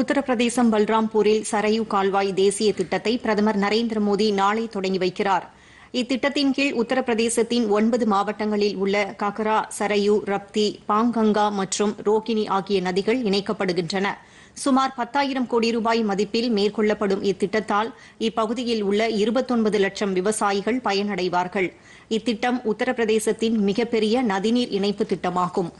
உத்தரப்பிரதேசம் பல்ராம்பூரில் சரையு கால்வாய் தேசிய திட்டத்தை பிரதமர் நரேந்திர மோடி நாளை தொடங்கி வைக்கிறார் இத்திட்டத்தின் கீழ் உத்தரப்பிரதேசத்தின் ஒன்பது மாவட்டங்களில் உள்ள கக்ரா சரையு ரப்தி பாங்கங்கா மற்றும் ரோகிணி ஆகிய நதிகள் இணைக்கப்படுகின்றன சுமார் பத்தாயிரம் கோடி ரூபாய் மதிப்பில் மேற்கொள்ளப்படும் இத்திட்டத்தால் இப்பகுதியில் உள்ள இருபத்தொன்பது லட்சம் விவசாயிகள் பயனடைவார்கள் இத்திட்டம் உத்தரப்பிரதேசத்தின் மிகப்பெரிய நதிநீர் இணைப்பு திட்டமாகும்